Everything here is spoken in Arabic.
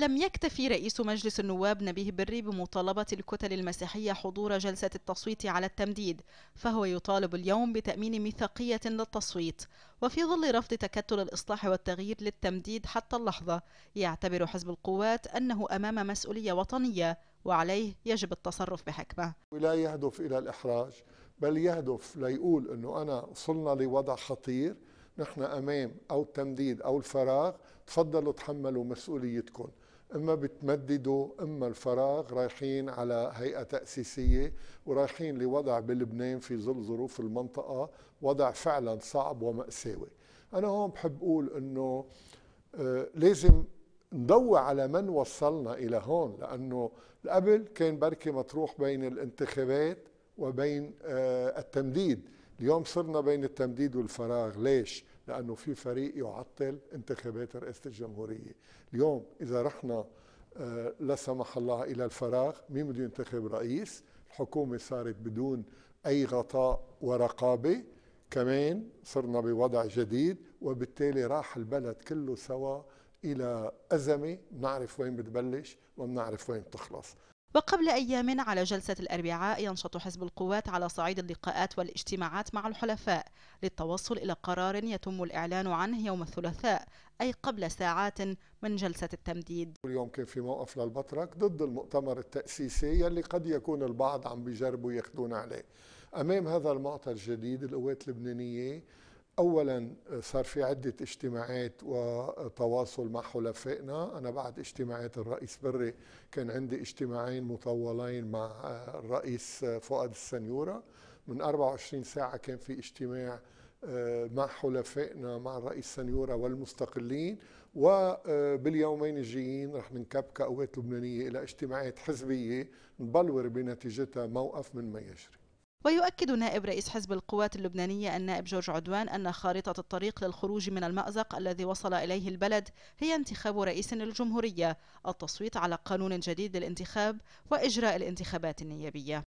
لم يكتفي رئيس مجلس النواب نبيه بري بمطالبة الكتل المسيحية حضور جلسة التصويت على التمديد فهو يطالب اليوم بتأمين ميثاقية للتصويت وفي ظل رفض تكتل الإصلاح والتغيير للتمديد حتى اللحظة يعتبر حزب القوات أنه أمام مسؤولية وطنية وعليه يجب التصرف بحكمة ولا يهدف إلى الإحراج بل يهدف ليقول أنه أنا وصلنا لوضع خطير نحن امام او التمديد او الفراغ تفضلوا تحملوا مسؤوليتكم اما بتمددوا اما الفراغ رايحين على هيئه تاسيسيه ورايحين لوضع بلبنان في ظل ظروف المنطقه وضع فعلا صعب وماساوي انا هون بحب اقول انه آه، لازم نضوي على من وصلنا الى هون لانه قبل كان بركي مطروح بين الانتخابات وبين آه، التمديد اليوم صرنا بين التمديد والفراغ ليش؟ لأنه في فريق يعطل انتخابات رئاسة الجمهورية اليوم إذا رحنا آه، لا سمح الله إلى الفراغ مين بده ينتخب رئيس الحكومة صارت بدون أي غطاء ورقابة كمان صرنا بوضع جديد وبالتالي راح البلد كله سوا إلى أزمة بنعرف وين بتبلش وبنعرف وين بتخلص وقبل أيام على جلسة الأربعاء ينشط حزب القوات على صعيد اللقاءات والاجتماعات مع الحلفاء للتوصل إلى قرار يتم الإعلان عنه يوم الثلاثاء أي قبل ساعات من جلسة التمديد اليوم كان في موقف للبطرك ضد المؤتمر التأسيسي يلي قد يكون البعض عم بيجربوا ياخذون عليه أمام هذا المعطى الجديد القوات اللبنانية اولا صار في عده اجتماعات وتواصل مع حلفائنا انا بعد اجتماعات الرئيس بري كان عندي اجتماعين مطولين مع الرئيس فؤاد السنيوره من 24 ساعه كان في اجتماع آه، مع حلفائنا مع الرئيس سنيورة والمستقلين وباليومين آه، الجايين رح ننكب كقوات لبنانية إلى اجتماعات حزبية نبلور بنتيجتها موقف من ما يجري ويؤكد نائب رئيس حزب القوات اللبنانية النائب جورج عدوان أن خارطة الطريق للخروج من المأزق الذي وصل إليه البلد هي انتخاب رئيس للجمهورية التصويت على قانون جديد للانتخاب وإجراء الانتخابات النيابية